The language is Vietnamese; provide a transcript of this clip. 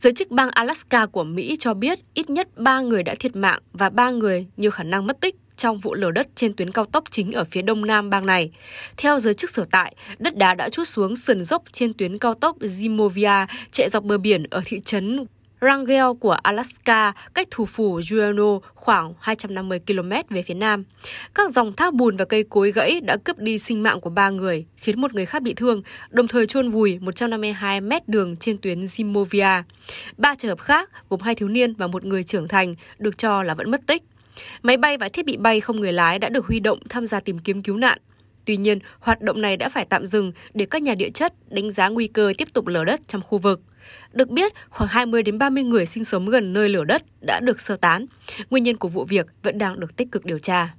Giới chức bang Alaska của Mỹ cho biết ít nhất 3 người đã thiệt mạng và 3 người nhiều khả năng mất tích trong vụ lở đất trên tuyến cao tốc chính ở phía đông nam bang này. Theo giới chức sở tại, đất đá đã trút xuống sườn dốc trên tuyến cao tốc Zimovia chạy dọc bờ biển ở thị trấn Wrangell của Alaska cách thủ phủ Juneau khoảng 250 km về phía nam. Các dòng thác bùn và cây cối gãy đã cướp đi sinh mạng của ba người, khiến một người khác bị thương, đồng thời chôn vùi 152 mét đường trên tuyến Zimovia. Ba trường hợp khác, gồm hai thiếu niên và một người trưởng thành, được cho là vẫn mất tích. Máy bay và thiết bị bay không người lái đã được huy động tham gia tìm kiếm cứu nạn. Tuy nhiên, hoạt động này đã phải tạm dừng để các nhà địa chất đánh giá nguy cơ tiếp tục lở đất trong khu vực. Được biết, khoảng 20 đến 30 người sinh sống gần nơi lửa đất đã được sơ tán. Nguyên nhân của vụ việc vẫn đang được tích cực điều tra.